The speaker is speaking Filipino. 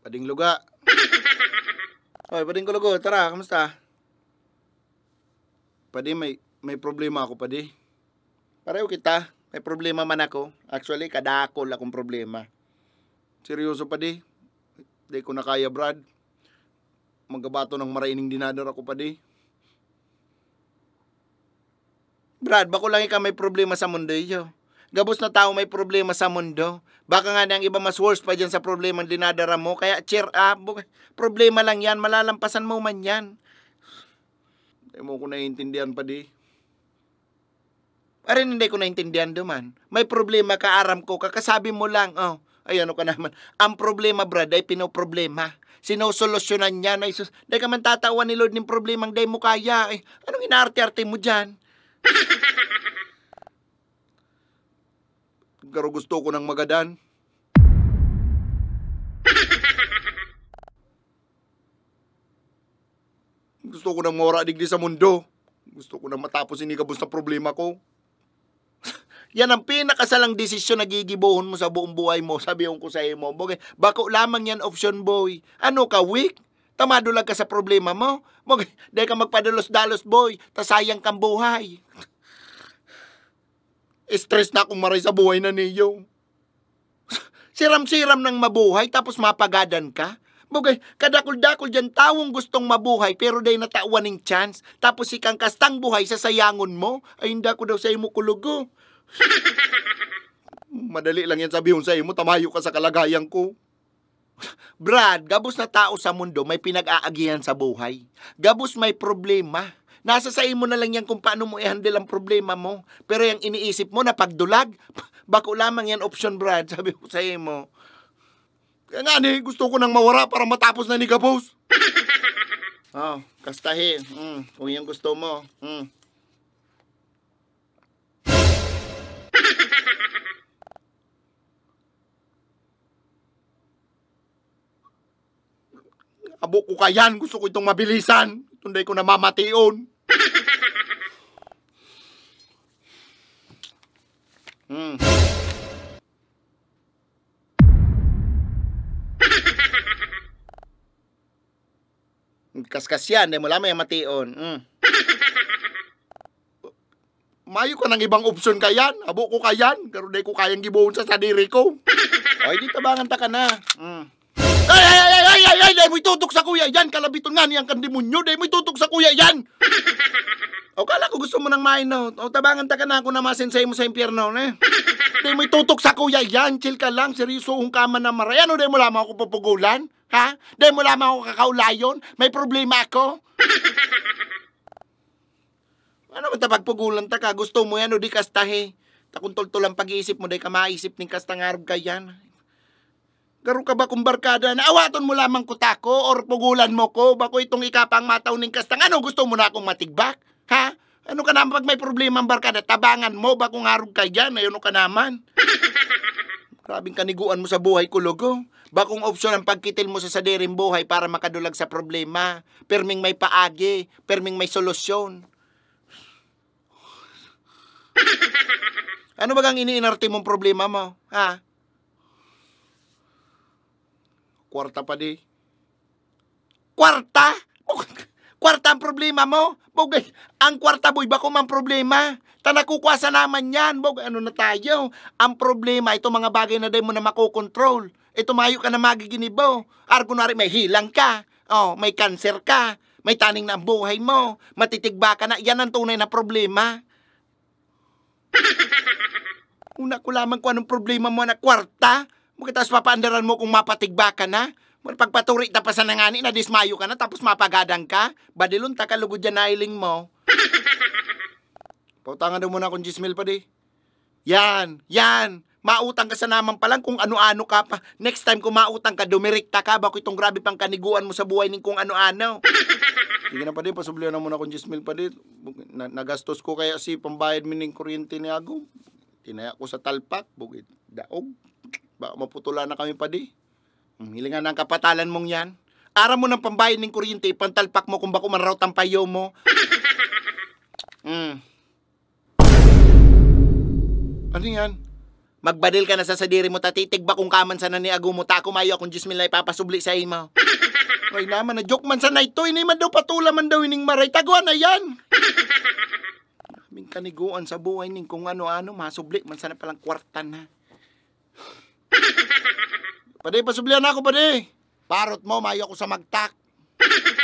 Pading luga. Hoy, pading kulugo, tara, kamusta? Padi, may, may problema ako, padi. Pareho kita, may problema man ako. Actually, kadakol akong problema. Seryoso, padi. Hindi ko na kaya, Brad. Magabato ng maraining dinadar ako, padi. Brad, bako lang ikaw may problema sa mundo iyo. Gabos na tao may problema sa mundo. Baka nga ang iba mas worse pa dyan sa problema dinadara mo. Kaya cheer up. Problema lang yan. Malalampasan mo man yan. Hindi mo ko naiintindihan pa di. Arin, hindi ko naiintindihan duman. May problema ka, aram ko. Kakasabi mo lang. Oh, ayan o ka naman. Ang problema, brad, ay pinoproblema. Sinosolusyonan niya. Ay, isus Dahil ka man tatawan ni Lord ng problemang day mo kaya. Eh, anong inaarte-arte mo dyan? pero gusto ko ng magadan. Gusto ko ng mawara digdi sa mundo. Gusto ko na matapos ini inikabos na problema ko. yan ang pinakasalang desisyon na gigibohon mo sa buong buhay mo. Sabihin ko sa iyo mo, okay, bako lamang yan option boy. Ano ka, weak? Tamado lang ka sa problema mo. Dahil ka magpadalos-dalos boy, tasayang kang buhay. Stress na akong maray sa buhay na niyo. Siram-siram ng mabuhay tapos mapagadan ka? Bugay, kadakul-dakul dyan tawong gustong mabuhay pero dahil nataawan ng chance. Tapos ikang kastang buhay sa sayangon mo. Ay hindi ko daw sa imo kulugo. Madali lang yan sabihin sa imo, tamayo ka sa kalagayan ko. Brad, gabos na tao sa mundo may pinag-aagihan sa buhay. Gabos may problema. Nasa sa imo na lang yan kung paano mo i-handle ang problema mo. Pero yung iniisip mo na pagdulag, bako lamang yan option, Brad. Sabi ko sa imo. Kaya nga, ni, gusto ko nang mawara para matapos na ni Gabos. oh, kastahi. Mm, kung yan gusto mo. Mm. Abo ko kayan, gusto ko itong mabilisan. Tunday ko namamation mm. Kaskas yan, dahil mula may mation. Mm. Mayo ko ng ibang opsyon kayan. Abo ko kayan. Pero di ko kayang gibuhon sa sadiri ko. Ay, di tabangan ta ka na. Mm. Ay, ay, ay, ay, ay, ay, ay, ay, ay, ay, ay, ay, ay, ay, ay, ay, ay, ay, ay, ay, yan, kalabiton nga niyang kandemonyo, dahil may tutok sa kuya yan. o kala ko gusto mo nang main, no? O tabangan ta ka na ako na masensay mo sa impyerno, ne? dahil may tutok sa kuya yan, chill ka lang, seryoso hong kama na marayan, o dahil mo lamang ako papugulan? Ha? Dahil mo lamang ako kakaulayon? May problema ako? ano man tapagpugulan ta ka? Gusto mo yan o di kastahe? Takuntol-tol ang pag-iisip mo, dahil ka maisip ning kastangarab ka yan. Garo ka ba kung barkada na awaton mo lamang ko tako or pugulan mo ko bako itong ikapang mataw ning kastang ano gusto mo na akong matigbak? Ha? Ano ka naman pag may problema ang barkada? Tabangan mo bako ngarog ka dyan? Ayun ka naman. Grabing kaniguan mo sa buhay ko, Logo. Bakong opsyon ang pagkitil mo sa sadiring buhay para makadulag sa problema. Perming may paagi, perming may solusyon. ano bagang iniinarte mong problema mo? Ha? Kwarta pa di. Kwarta? Kwarta ang problema mo? Bogay, ang kwarta boy ba ko man problema? Tanakukwasa naman yan. Bogay, ano na tayo? Ang problema, ito mga bagay na day mo na makokontrol. Ito mayo ka na magiginibo. Argunari, may hilang ka. Oh, may cancer ka. May taning na ang buhay mo. Matitigba ka na. Yan ang tunay na problema. Una ko lamang kung anong problema mo na kwarta. Mukita sa papaandaran mo kung mapatigba ka na. Muna pagpaturi ta pa sa nangani na dismayo ka na tapos mapagadang ka. Badilon ta kalugod yan na mo. Pautangan daw na kung gismil pa di. Yan, yan. Mautang ka sa naman pa lang kung ano-ano ka pa. Next time kung mautang ka, dumirikta ka. Bako itong grabe pang kaniguan mo sa buhay ning kung ano-ano. Sige na pa di, pasublihan na muna kung gismil pa di. nagastos ko kaya si pambayad mining kuryente ni Agong. Tinaya ko sa talpak, bugit, daog. Ba, maputulan na kami pa di. Hmm, Hilingan ng kapatalan mong yan. Ara mo ng pambayad ng kuryente, ipantalpak mo kung bako man raw tampayo mo. mm. Ano yan? Magbadil ka na sa sadiri mo, tatitig ba kung kaman sana ni ago mo, tako mayo akong Diyos mila ipapasubli sa imo. Ay naman, na joke man sana ito, ini man daw patula man daw ining maray, taguan na yan. Aming kaniguan sa buhay ning kung ano-ano, masubli man sana palang kwarta na pade, pasublihan ako, pade. Parot mo, mayo ako sa magtak.